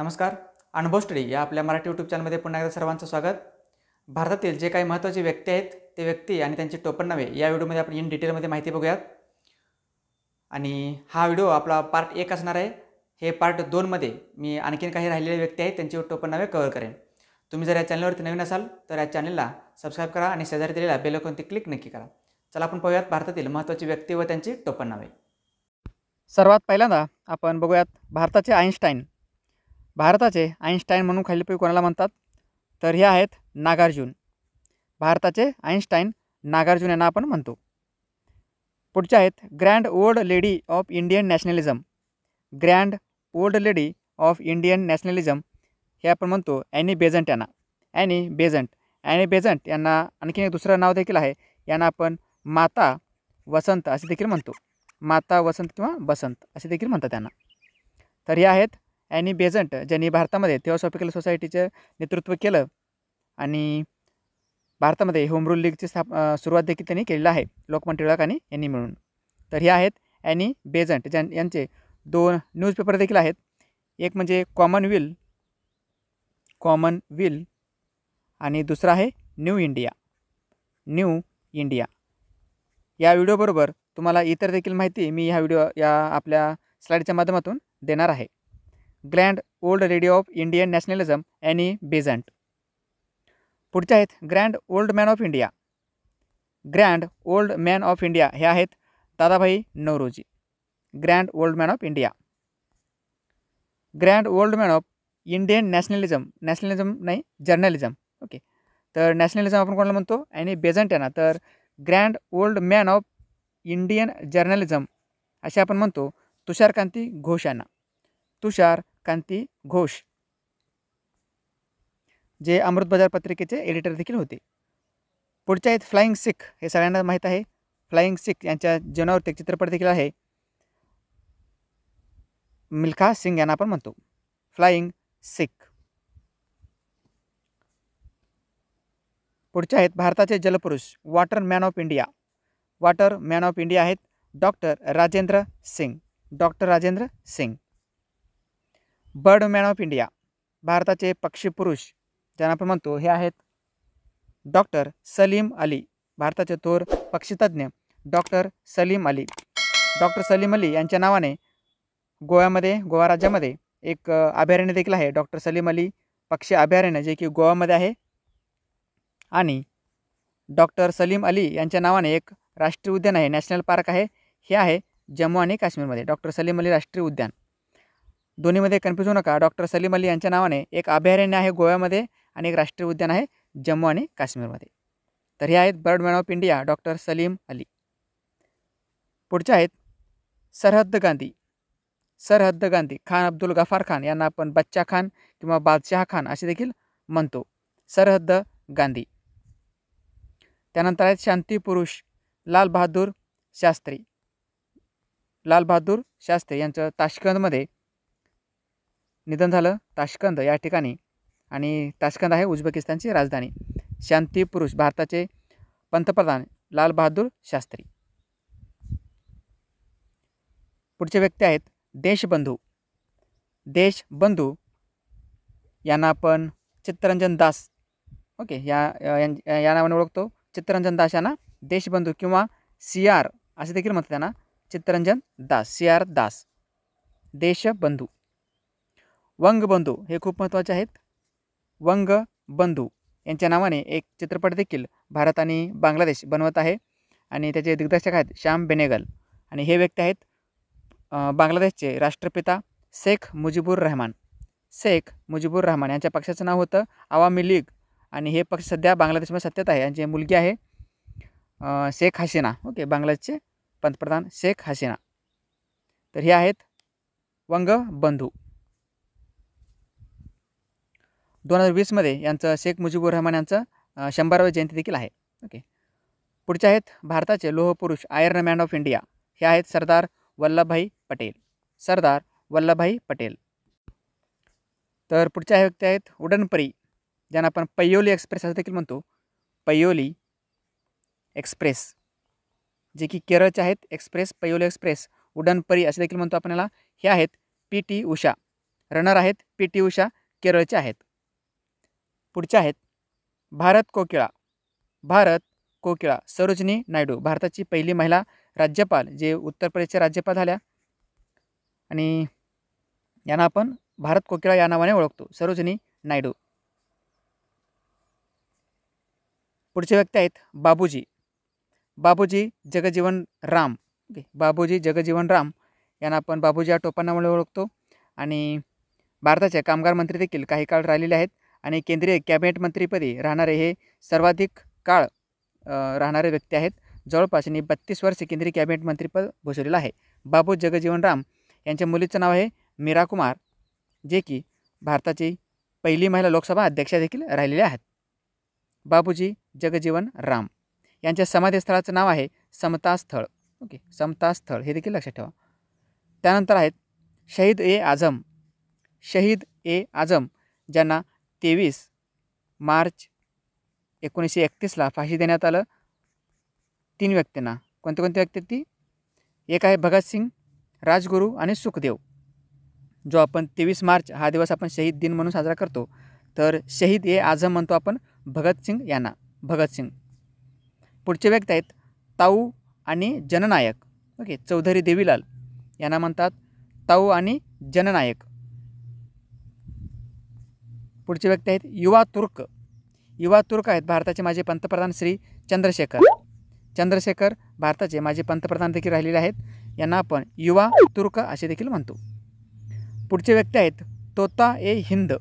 नमस्कार अनुभव स्टडी या आपल्या मराठी यूट्यूब चॅनलमध्ये पुन्हा एकदा सर्वांचं स्वागत भारतातील जे काही महत्त्वाचे व्यक्ती आहेत ते व्यक्ती आणि त्यांची टोपण नावे या व्हिडिओमध्ये आपण इन डिटेलमध्ये माहिती बघूयात आणि हा व्हिडिओ आपला पार्ट एक असणार आहे हे पार्ट दोनमध्ये मी आणखीन काही राहिलेले व्यक्ती आहेत त्यांची टोपण नावे कव्हर करेन तुम्ही जर या चॅनलवरती नवीन असाल तर या चॅनलला सबस्क्राईब करा आणि शेजारी दिलेला बेलकोनती क्लिक नक्की करा चला आपण पाहूयात भारतातील महत्त्वाची व्यक्ती व त्यांची टोपण नावे सर्वात पहिल्यांदा आपण बघूयात भारताचे आईन्स्टाईन भारताचे आईन्स्टाईन म्हणून खालीलपैकी कोणाला म्हणतात तर हे आहेत नागार्जुन भारताचे आईन्स्टाईन नागार्जुन यांना आपण म्हणतो पुढचे आहेत grand old lady of Indian nationalism grand old lady of Indian nationalism हे आपण म्हणतो ॲनी बेझंट यांना ॲनी बेझंट ॲनी बेझंट यांना आणखी एक दुसरं नाव देखील आहे यांना आपण माता वसंत असे देखील म्हणतो माता वसंत किंवा बसंत असे देखील म्हणतात त्यांना तर हे आहेत ॲनी बेझंट ज्यांनी भारतामध्ये थिओसॉफिकल सोसायटीचं नेतृत्व केलं आणि भारतामध्ये होम रूल लीगची स्थाप सुरुवात देखील त्यांनी केलेलं आहे लोकमान्य टिळक आणि यांनी मिळून तर हे आहेत ॲनी बेझंट ज्यां यांचे दोन न्यूजपेपर देखील आहेत एक म्हणजे कॉमन विल कॉमन विल आणि दुसरा आहे न्यू इंडिया न्यू इंडिया या व्हिडिओबरोबर तुम्हाला इतर देखील माहिती मी ह्या व्हिडिओ या आपल्या स्लाईडच्या माध्यमातून देणार आहे grand old radio of Indian nationalism Annie Besant पुढचे आहेत grand old man of India grand old man of India हे आहेत Dadabhai Naoroji grand old man of India grand old man of Indian nationalism nationalism नाही जर्नलिझम ओके तर nationalism आपण कोणाला म्हणतो आणि बेझंट यांना तर grand old man of Indian journalism असे आपण म्हणतो तुषारकांती घोष यांना तुषार कांती घोष जे अमृत बाजार पत्रिकेचे एडिटर देखील होते पुढच्या आहेत फ्लाइंग सिख हे सगळ्यांना माहीत आहे फ्लाइंग सिख यांच्या जीवनावर एक चित्रपट देखील आहे मिल्खा सिंग यांना आपण म्हणतो फ्लाइंग सिख पुढचे आहेत भारताचे जलपुरुष water man of India water man of India आहेत doctor Rajendra Singh doctor Rajendra Singh bird man of India भारताचे पक्षीपुरुष ज्यांना आपण म्हणतो हे आहेत डॉक्टर सलीम अली भारताचे थोर पक्षीतज्ञ डॉक्टर सलीम अली डॉक्टर सलीम अली यांच्या नावाने गोव्यामध्ये गोवा राज्यामध्ये एक अभयारण्य देखील आहे डॉक्टर सलीम अली पक्षी अभयारण्य जे की गोवामध्ये आहे आणि डॉक्टर सलीम अली यांच्या नावाने एक राष्ट्रीय उद्यान आहे नॅशनल पार्क आहे हे आहे जम्मू आणि काश्मीरमध्ये डॉक्टर सलीम अली राष्ट्रीय उद्यान दोन्हीमध्ये कन्फ्यूज होऊ नका डॉक्टर सलीम अली यांच्या नावाने एक अभयारण्य आहे गोव्यामध्ये आणि एक राष्ट्रीय उद्यान आहे जम्मू आणि काश्मीरमध्ये तर हे आहेत birdman of India doctor Salim Ali पुढच्या आहेत सरहद्द गांधी सरहद्द गांधी खान अब्दुल गफार खान यांना आपण बच्चा खान किंवा बादशाह खान असे देखील म्हणतो सरहद्द गांधी त्यानंतर आहेत शांतीपुरुष लाल बहादूर शास्त्री लाल बहादूर शास्त्री यांचं ताशकंदमध्ये निधन झालं ताशकंद या ठिकाणी आणि ताशकंद आहे उझबेकिस्तानची राजधानी शांती पुरुष भारताचे पंतप्रधान लालबहादूर शास्त्री पुढचे व्यक्ती आहेत देशबंधू देशबंधू यांना आपण चित्तरंजन दास ओके या या, या नावाने ओळखतो चित्तरंजन दास यांना देशबंधू किंवा सी आर असे देखील म्हणतात त्यांना चित्तरंजन दास सी आर दास देशबंधू वंगबंधू हे खूप महत्त्वाचे आहेत वंग बंधू यांच्या नावाने एक चित्रपट देखील भारत आणि बांगलादेश बनवत आहे आणि त्याचे दिग्दर्शक आहेत श्याम बेनेगल आणि हे व्यक्ती आहेत बांगलादेशचे राष्ट्रपिता शेख मुजीबुर रहमान शेख मुजीबुर रहमान यांच्या पक्षाचं नाव होतं आवामी लीग आणि हे पक्ष सध्या बांगलादेशमध्ये सत्तेत आहे यांची मुलगी आहे शेख हसीना ओके बांगलादेशचे पंतप्रधान शेख हसीना तर हे आहेत वंग बंधू दोन हजार वीसमध्ये यांचं शेख मुजीबुर रहमान यांचं शंभराव्या जयंती देखील आहे ओके पुढचे आहेत भारताचे लोहपुरुष आयर्न मॅन ऑफ इंडिया हे आहेत सरदार वल्लभभाई पटेल सरदार वल्लभभाई पटेल तर पुढच्या व्यक्ती आहेत उडनपरी ज्यांना आपण पैयोली एक्सप्रेस असं देखील म्हणतो पैयोली एक्सप्रेस जे की केरळचे आहेत एक्सप्रेस पैयोली एक्सप्रेस उडनपरी असे देखील म्हणतो आपल्याला हे आहेत पी टी उषा रनर आहेत पी टी उषा केरळचे आहेत पुढच्या आहेत भारत कोकिळा भारत कोकिळा सरोजिनी नायडू भारताची पहिली महिला राज्यपाल जे उत्तर प्रदेशच्या राज्यपाल झाल्या आणि यांना आपण भारत कोकिळा या नावाने ओळखतो सरोजनी नायडू पुढचे व्यक्ती आहेत बाबूजी बाबूजी जगजीवन राम बाबूजी जगजीवन राम यांना आपण बाबूजी या टोपांना ओळखतो आणि भारताचे कामगार मंत्री देखील काही काळ राहिलेले आहेत आणि केंद्रीय कॅबिनेट मंत्रीपदी राहणारे हे सर्वाधिक काळ राहणारे व्यक्ती आहेत जवळपास यांनी बत्तीस वर्षे केंद्रीय कॅबिनेट मंत्रीपद भूषवलेलं आहे बाबू जगजीवन राम यांच्या मुलीचं नाव आहे मीरा कुमार जे की भारताची पहिली महिला लोकसभा अध्यक्षा देखील राहिलेल्या आहेत बाबूजी जगजीवन राम यांच्या समाधीस्थळाचं नाव आहे समतास्थळ ओके समतास्थळ हे देखील लक्षात ठेवा त्यानंतर आहेत शहीद ए आझम शहीद ए आझम ज्यांना तेवीस मार्च एकोणीसशे एकतीसला फाशी देण्यात आलं तीन व्यक्तींना कोणते कोणते व्यक्ती ती एक आहे भगतसिंग राजगुरू आणि सुखदेव जो आपण तेवीस मार्च हा दिवस आपण शहीद दिन म्हणून साजरा करतो तर शहीद ए आझम म्हणतो आपण भगतसिंग यांना भगतसिंग पुढचे व्यक्ती आहेत ताऊ आणि जननायक ओके चौधरी देवीलाल यांना म्हणतात ताऊ आणि जननायक पुढचे व्यक्ती आहेत युवा तुर्क युवा तुर्क आहेत भारताचे माझे पंतप्रधान श्री चंद्रशेखर चंद्रशेखर भारताचे माझे पंतप्रधान देखील राहिलेले आहेत यांना आपण युवा तुर्क असे देखील म्हणतो पुढचे व्यक्ती आहेत तोता ए हिंद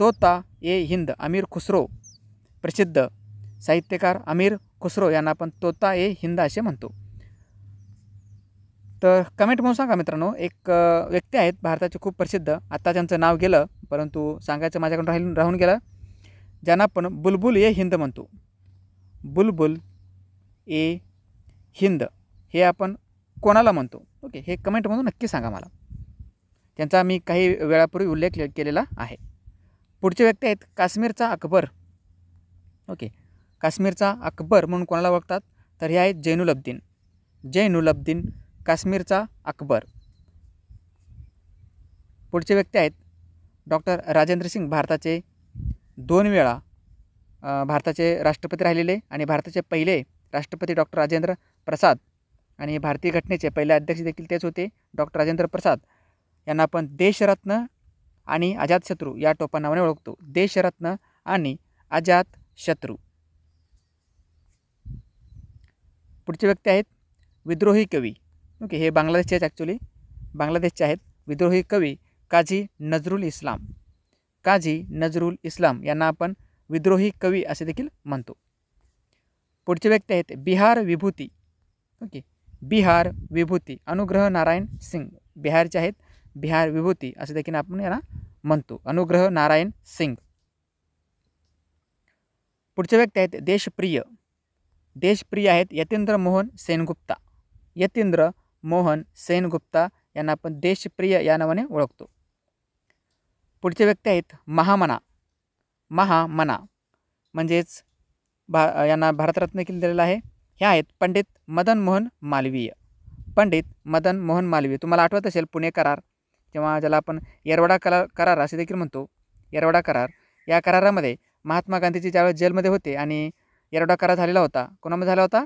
तोता ए हिंद अमीर खुसरो प्रसिद्ध साहित्यकार अमीर खुसरो यांना आपण तोता ए हिंद असे म्हणतो तर कमेंट म्हणून सांगा मित्रांनो एक व्यक्ती आहेत भारताचे खूप प्रसिद्ध आत्ता त्यांचं नाव गेलं परंतु सांगायचं माझ्याकडून राहील राहून गेला ज्यांना आपण बुलबुल ए हिंद म्हणतो बुलबुल ए हिंद हे आपण कोणाला म्हणतो ओके हे कमेंटमधून नक्की सांगा मला त्यांचा मी काही वेळापूर्वी उल्लेख केलेला आहे पुढचे व्यक्ती आहेत काश्मीरचा अकबर ओके काश्मीरचा अकबर म्हणून कोणाला ओळखतात तर हे आहेत जैनुलब्दीन जैनुलब्दीन अब्दीन काश्मीरचा अकबर पुढचे व्यक्ती आहेत डॉक्टर राजेंद्र सिंग भारताचे दोन वेळा भारताचे राष्ट्रपती राहिलेले आणि भारताचे पहिले राष्ट्रपती डॉक्टर राजेंद्र प्रसाद आणि भारतीय घटनेचे पहिले अध्यक्ष देखील तेच होते डॉक्टर राजेंद्र प्रसाद यांना आपण देशरत्न आणि अजातशत्रू या नावाने ओळखतो देशरत्न आणि अजात शत्रू पुढचे व्यक्ती आहेत विद्रोही कवी ओके हे बांगलादेशचे आहेत ॲक्च्युली बांगलादेशचे आहेत विद्रोही कवी काझी नजरुल इस्लाम काझी नजरुल इस्लाम यांना आपण विद्रोही कवी असे देखील म्हणतो पुढचे व्यक्ती आहेत बिहार विभूती ओके बिहार विभूती अनुग्रह नारायण सिंग बिहारचे आहेत बिहार विभूती असे देखील आपण यांना म्हणतो अनुग्रह नारायण सिंग पुढचे व्यक्ती आहेत देशप्रिय देशप्रिय आहेत यतींद्र मोहन सेनगुप्ता यतींद्र मोहन सेनगुप्ता यांना आपण देशप्रिय या नावाने ओळखतो पुढचे व्यक्ती आहेत महामना महामना म्हणजेच भा यांना भारतरत्न देखील दिलेलं आहे ह्या आहेत पंडित मदन मोहन मालवीय पंडित मदन मोहन मालवीय तुम्हाला आठवत असेल पुणे करार किंवा ज्याला आपण येरवडा कला करार असे देखील म्हणतो येरवडा करार या करारामध्ये महात्मा गांधीजी ज्यावेळेस जेलमध्ये होते आणि येरवडा करार झालेला होता कोणामध्ये झाला होता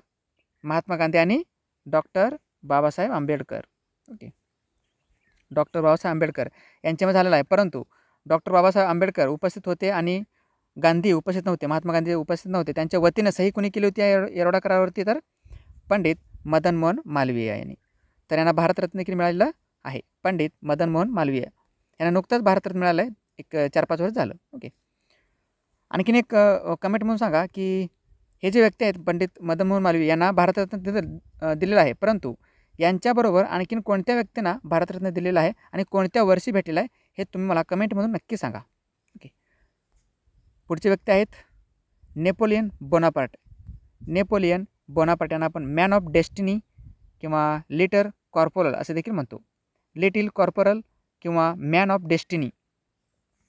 महात्मा गांधी आणि doctor Babasaheb Ambedkar okay doctor Babasaheb Ambedkar यांच्यामध्ये झालेला आहे परंतु डॉक्टर बाबासाहेब आंबेडकर उपस्थित होते आणि गांधी उपस्थित नव्हते महात्मा गांधी उपस्थित नव्हते त्यांच्या वतीनं सही कुणी केली होती या एरोडा तर पंडित मदन मोहन मालवीय यांनी तर यांना भारतरत्न देखील मिळालेलं आहे पंडित मदन मोहन मालवीय यांना नुकतंच भारतरत्न मिळालं आहे एक चार पाच वर्ष झालं ओके आणखीन एक कमेंट म्हणून सांगा की हे जे व्यक्ती आहेत पंडित मदन मोहन मालवीय यांना भारतरत्न दिलेलं आहे परंतु यांच्याबरोबर आणखीन कोणत्या व्यक्तींना भारतरत्न दिलेलं आहे आणि कोणत्या वर्षी भेटलेलं आहे हे तुम्ही मला कमेंटमधून नक्की सांगा ओके पुढचे व्यक्ती आहेत नेपोलियन बोनापार्ट नेपोलियन बोनापार्ट यांना आपण मॅन ऑफ डेस्टिनी किंवा लिटर कॉर्पोरल असे देखील म्हणतो लिटिल कॉर्पोरल किंवा मॅन ऑफ डेस्टिनी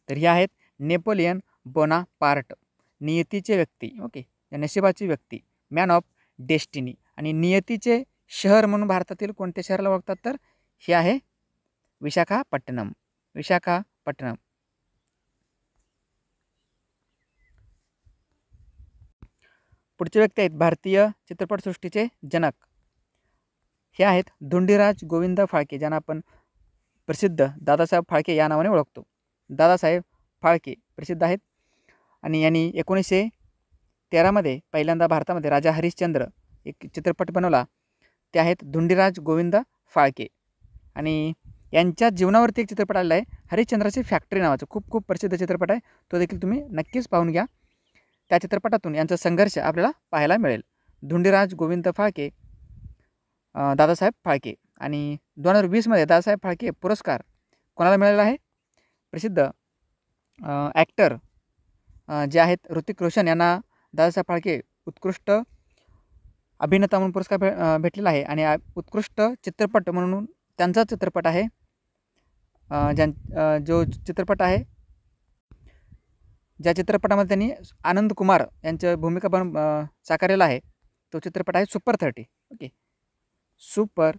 तर हे आहेत नेपोलियन बोनापार्ट नियतीचे व्यक्ती ओके नशिबाची व्यक्ती मॅन ऑफ डेस्टिनी आणि नियतीचे शहर म्हणून भारतातील कोणत्या शहराला ओळखतात तर हे आहे विशाखापट्टणम विशाखापट्टणम पुढचे व्यक्ती आहेत भारतीय चित्रपटसृष्टीचे जनक हे आहेत धुंडीराज गोविंद फाळके ज्यांना आपण प्रसिद्ध दादासाहेब फाळके या नावाने ओळखतो दादासाहेब फाळके प्रसिद्ध आहेत आणि यांनी एकोणीसशे तेरामध्ये पहिल्यांदा भारतामध्ये राजा हरिश्चंद्र एक चित्रपट बनवला ते आहेत धुंडीराज गोविंद फाळके आणि यांच्या जीवनावरती एक चित्रपट आलेला आहे हरिश्चंद्राची फॅक्टरी नावाचं खूप खूप प्रसिद्ध चित्रपट आहे तो देखील तुम्ही नक्कीच पाहून घ्या त्या चित्रपटातून यांचा संघर्ष आपल्याला पाहायला मिळेल धुंडीराज गोविंद फाळके दादासाहेब फाळके आणि दोन हजार वीसमध्ये दादासाहेब फाळके पुरस्कार कोणाला मिळालेला आहे प्रसिद्ध ॲक्टर जे आहेत ऋतिक रोशन यांना दादासाहेब फाळके उत्कृष्ट अभिनेता म्हणून पुरस्कार भे भेटलेला आहे आणि उत्कृष्ट चित्रपट म्हणून त्यांचा चित्रपट आहे ज्यां जो चित्रपट आहे ज्या चित्रपटामध्ये त्यांनी आनंद कुमार यांच्या भूमिका बन साकारलेला आहे तो चित्रपट आहे super thirty okay super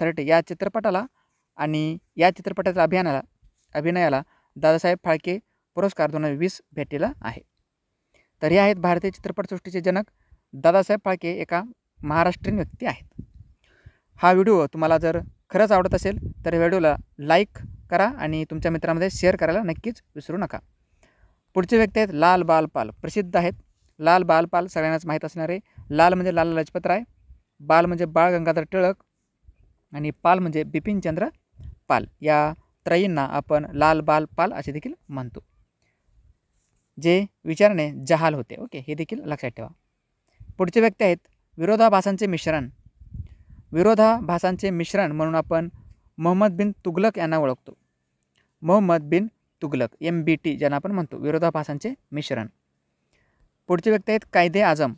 thirty या चित्रपटाला आणि या चित्रपटाच्या अभियानाला अभिनयाला दादासाहेब फाळके पुरस्कार दोन हजार वीस भेटलेला आहे तर हे आहेत भारतीय चित्रपटसृष्टीचे जनक दादासाहेब फाळके एका महाराष्ट्रीयन व्यक्ती आहेत हा व्हिडिओ तुम्हाला जर खरंच आवडत असेल तर व्हिडिओला लाईक करा आणि तुमच्या मित्रांमध्ये शेअर करायला नक्कीच विसरू नका पुढचे व्यक्ती आहेत लाल बालपाल प्रसिद्ध आहेत लाल बालपाल सगळ्यांनाच माहीत असणारे लाल म्हणजे लजपत राय बाल म्हणजे बाळ गंगाधर टिळक आणि पाल म्हणजे बिपिनचंद्र पाल या त्रयींना आपण लाल बाल पाल असे देखील म्हणतो जे विचारणे जहाल होते ओके हे देखील लक्षात ठेवा पुढचे व्यक्ती आहेत विरोधाभासांचे मिश्रण विरोधाभासांचे मिश्रण म्हणून आपण मोहम्मद बिन तुगलक यांना ओळखतो Mohammad bin Tughlaq M B T ज्यांना आपण म्हणतो विरोधाभासांचे मिश्रण पुढचे व्यक्ती आहेत कायदे आजम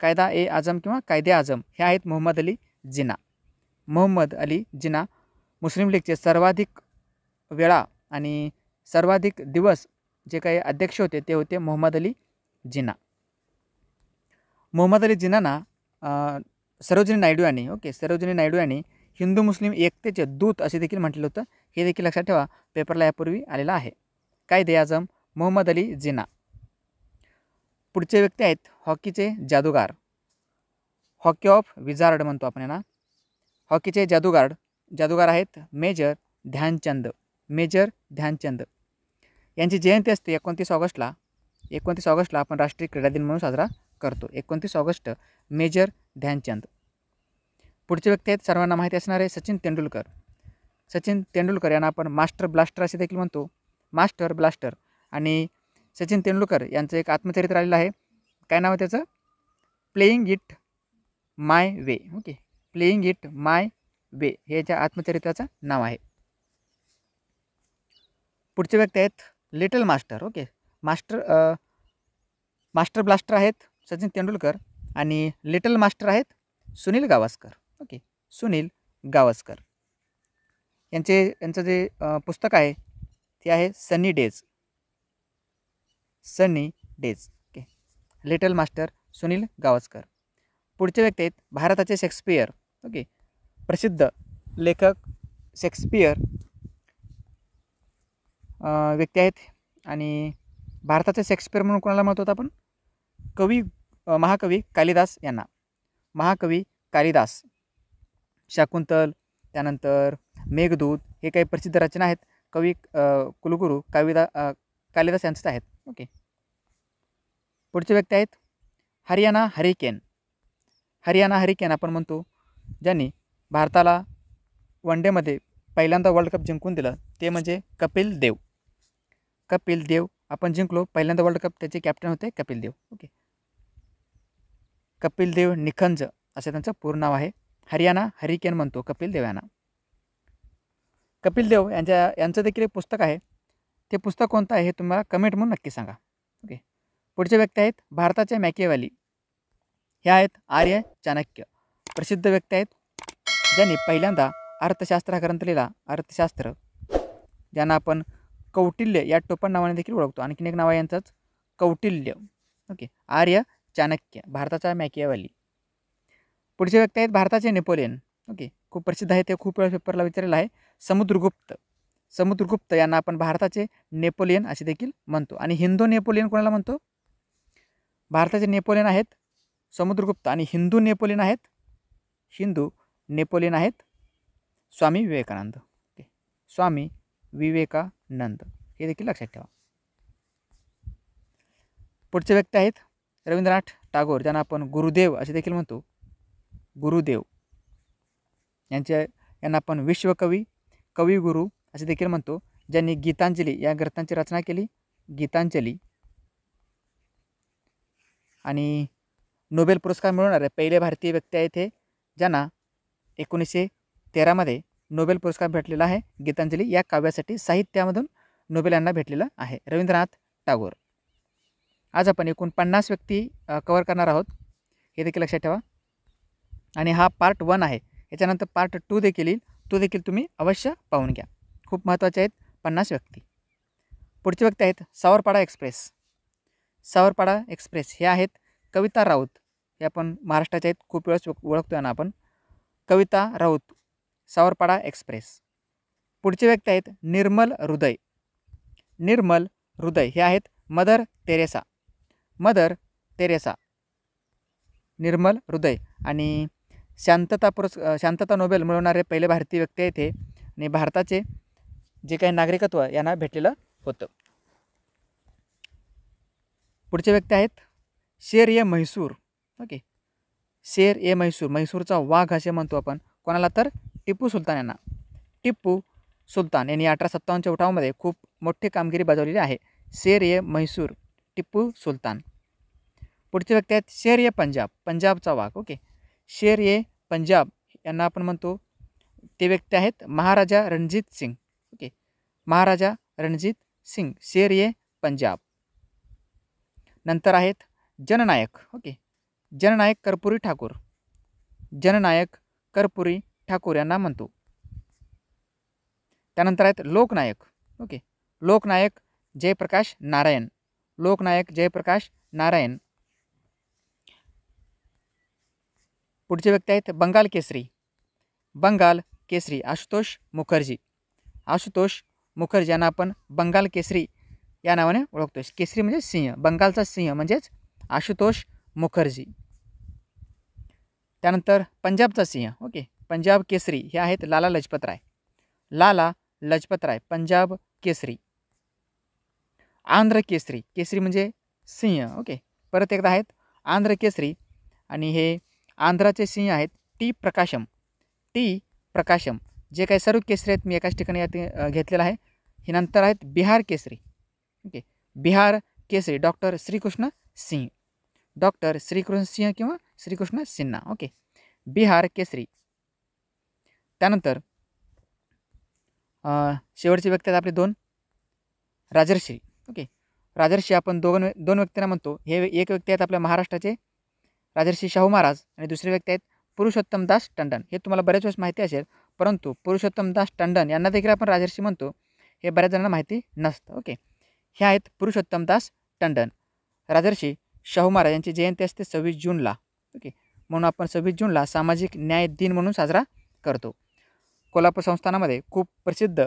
कायदा ए आजम किंवा कायदे आजम हे आहेत मोहम्मद अली जिना मोहम्मद अली जिना मुस्लिम लीगचे सर्वाधिक वेळा आणि सर्वाधिक दिवस जे काही अध्यक्ष होते ते होते मोहम्मद अली जिना मोहम्मद अली जिनाना सरोजिनी नायडू यांनी ओके सरोजिनी नायडू यांनी हिंदू मुस्लिम एकतेचे दूत असे देखील म्हटलं होतं हे देखील लक्षात ठेवा पेपरला यापूर्वी आलेला आहे कायदे आजम मोहम्मद अली जिना पुढचे व्यक्ती आहेत हॉकीचे जादूगार हॉकी ऑफ विझार्ड म्हणतो आपण यांना हॉकीचे जादूगार जादूगार आहेत मेजर ध्यानचंद मेजर ध्यानचंद यांची जयंती असते एकोणतीस ऑगस्टला एकोणतीस ऑगस्टला आपण राष्ट्रीय क्रीडा दिन म्हणून साजरा करतो एकोणतीस ऑगस्ट मेजर ध्यानचंद पुढचे व्यक्ती आहेत सर्वांना माहिती असणारे सचिन तेंडुलकर सचिन तेंडुलकर यांना आपण मास्टर ब्लास्टर असे देखील म्हणतो मास्टर ब्लास्टर आणि सचिन तेंडुलकर यांचं एक आत्मचरित्र आलेलं आहे काय नाव आहे त्याचं playing it my way okay playing it my way हे ज्या आत्मचरित्राचं नाव आहे पुढचे व्यक्ती आहेत little master okay master master blaster आहेत सचिन तेंडुलकर आणि लिटल मास्टर आहेत सुनील गावस्कर ओके सुनील गावस्कर यांचे यांचं जे पुस्तक आहे ते आहे Sunny Days Sunny Days okay little master Sunil Gavaskar पुढचे व्यक्ती आहेत भारताचे शेक्सपियर ओके प्रसिद्ध लेखक शेक्सपियर व्यक्ती आहेत आणि भारताचे शेक्सपियर म्हणून कोणाला म्हणत आपण कवी महाकवी कालिदास यांना महाकवी कालिदास शाकुंतल त्यानंतर मेघदूत हे काही प्रसिद्ध रचना आहेत कवी कुलगुरू काविदा कालिदास यांचंच आहेत ओके पुढचे व्यक्ती आहेत हरियाणा हरिकेन हरियाणा हरिकेन आपण म्हणतो ज्यांनी भारताला वन डेमध्ये पहिल्यांदा वर्ल्ड कप जिंकून दिलं ते म्हणजे कपिल देव कपिल देव आपण जिंकलो पहिल्यांदा वर्ल्ड कप त्याचे कॅप्टन होते कपिल देव ओके कपिल देव निखंज असं त्यांचं पूर्ण नाव आहे हरियाणा हरिकेन म्हणतो कपिल देव यांना कपिल देव यांच्या यांचं देखील एक पुस्तक आहे ते पुस्तक कोणतं आहे हे तुम्हाला कमेंट म्हणून नक्की सांगा ओके पुढचे व्यक्ती आहेत भारताच्या मॅकेवाली हे आहेत आर्य चाणक्य प्रसिद्ध व्यक्ती आहेत ज्यांनी पहिल्यांदा अर्थशास्त्र हा ग्रंथ लिहिला अर्थशास्त्र ज्यांना आपण कौटिल्य या टोपण नावाने देखील ओळखतो आणखीन एक नाव आहे यांचंच कौटिल्य ओके आर्य चाणक्य भारताचा मॅकेवाली पुढचे व्यक्ती आहेत भारताचे नेपोलियन ओके खूप प्रसिद्ध आहे ते खूप वेळा पेपरला विचारलेलं आहे समुद्रगुप्त समुद्रगुप्त यांना आपण भारताचे नेपोलियन असे देखील म्हणतो आणि हिंदू नेपोलियन कोणाला म्हणतो भारताचे नेपोलियन आहेत समुद्रगुप्त आणि हिंदू नेपोलियन आहेत हिंदू नेपोलियन आहेत स्वामी विवेकानंद ओके स्वामी विवेकानंद हे देखील लक्षात ठेवा पुढचे व्यक्ती आहेत रवींद्रनाथ टागोर ज्यांना आपण गुरुदेव असे देखील म्हणतो गुरुदेव यांच्या यांना आपण विश्वकवी कवी गुरु असे देखील म्हणतो ज्यांनी गीतांजली या ग्रंथांची रचना केली गीतांजली आणि नोबेल पुरस्कार मिळवणारे पहिले भारतीय व्यक्ती आहेत हे ज्यांना एकोणीसशे तेरामध्ये नोबेल पुरस्कार भेटलेला आहे गीतांजली या काव्यासाठी साहित्यामधून नोबेल यांना भेटलेला आहे रवींद्रनाथ टागोर आज आपण एकूण पन्नास व्यक्ती कवर करणार आहोत हे देखील लक्षात ठेवा आणि हा पार्ट वन आहे याच्यानंतर पार्ट टू देखील येईल तो देखील तुम्ही अवश्य पाहून घ्या खूप महत्त्वाचे आहेत पन्नास व्यक्ती पुढचे व्यक्ती आहेत सावरपाडा एक्सप्रेस सावरपाडा एक्सप्रेस हे आहेत कविता राऊत हे आपण महाराष्ट्राच्या आहेत खूप वेळेस ओळखतो ना आपण कविता राऊत सावरपाडा एक्सप्रेस पुढचे व्यक्ती आहेत निर्मल हृदय निर्मल हृदय हे आहेत Mother Teresa Mother Teresa Nirmal Hriday आणि शांतता पुरस् शांतता नोबेल मिळवणारे पहिले भारतीय व्यक्ती आहेत हे आणि भारताचे जे काही नागरिकत्व यांना भेटलेलं होतं पुढचे व्यक्ती आहेत शेर ए म्हैसूर ओके शेर ए म्हैसूर म्हैसूरचा वाघ असे म्हणतो आपण कोणाला तर टिप्पू सुलतान यांना टिप्पू सुलतान यांनी अठरा सत्तावन्नच्या उठावामध्ये खूप मोठी कामगिरी बजावलेली आहे शेर ए म्हैसूर टिप्पू सुलतान पुढचे व्यक्ती आहेत शेर ए पंजाब पंजाबचा वाघ ओके शेर ये पंजाब यांना आपण म्हणतो ते व्यक्ती आहेत महाराजा रणजित सिंग ओके महाराजा रणजित सिंग शेर ये पंजाब नंतर आहेत जननायक ओके जननायक कर्पुरी ठाकूर जननायक कर्पुरी ठाकूर यांना म्हणतो त्यानंतर आहेत लोकनायक ओके लोकनायक जयप्रकाश नारायण लोकनायक जयप्रकाश नारायण पुढचे व्यक्ती आहेत बंगाल केसरी बंगाल केसरी आशुतोष मुखर्जी आशुतोष मुखर्जी यांना आपण बंगाल केसरी या नावाने ओळखतो केसरी म्हणजे सिंह बंगालचा सिंह म्हणजेच आशुतोष मुखर्जी त्यानंतर पंजाबचा सिंह ओके पंजाब केसरी हे आहेत लाला लजपतराय लाला लजपतराय पंजाब केसरी आंध्र केसरी केसरी म्हणजे सिंह ओके परत एकदा आहेत आंध्र केसरी आणि हे आंध्राचे सिंह आहेत टी प्रकाशम टी प्रकाशम जे काही सर्व केसरी आहेत मी एकाच ठिकाणी यात घेतलेलं आहे हे नंतर आहेत Bihar Kesari okay Bihar Kesari doctor Shrikrishna Singh doctor Shrikrishna Singh किंवा श्रीकृष्ण सिन्हा ओके बिहार केसरी त्यानंतर शेवटचे व्यक्ती आहेत आपले दोन राजर्षी ओके राजर्षी आपण दोन दोन व्यक्तींना म्हणतो हे एक व्यक्ती आहेत आपल्या महाराष्ट्राचे राजर्षी शाहू महाराज आणि दुसरे व्यक्ती आहेत पुरुषोत्तमदास टंडन हे तुम्हाला बऱ्याच वेळेस माहिती असेल परंतु पुरुषोत्तमदास टंडन यांना देखील आपण राजर्षी म्हणतो हे बऱ्याच जणांना माहिती नसतं ओके हे आहेत पुरुषोत्तमदास टंडन राजर्षी शाहू महाराज यांची जयंती असते सव्वीस जूनला ओके म्हणून आपण सव्वीस जूनला सामाजिक न्याय दिन म्हणून साजरा करतो कोल्हापूर संस्थानामध्ये खूप प्रसिद्ध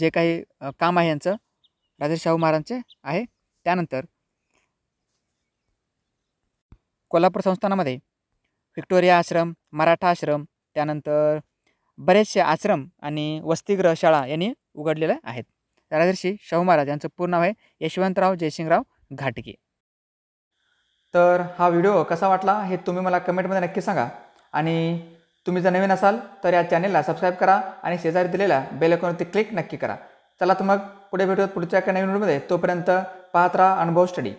जे काही काम आहे यांचं राजर्षी शाहू महाराजांचे आहे त्यानंतर कोल्हापूर संस्थानामध्ये व्हिक्टोरिया आश्रम मराठा आश्रम त्यानंतर बरेचसे आश्रम आणि वस्तीग्रह शाळा यांनी उघडलेल्या आहेत राजर्षी शाहू महाराज यांचं पूर्ण नाव आहे यशवंतराव जयसिंगराव घाटगे तर हा व्हिडिओ कसा वाटला हे तुम्ही मला कमेंटमध्ये नक्की सांगा आणि तुम्ही जर नवीन असाल तर या चॅनेलला सबस्क्राईब करा आणि शेजारी दिलेल्या ती क्लिक नक्की करा चला तर मग पुढे भेटूयात पुढच्या एका नवीन व्हिडिओमध्ये तोपर्यंत पाहत राहा अनुभव स्टडी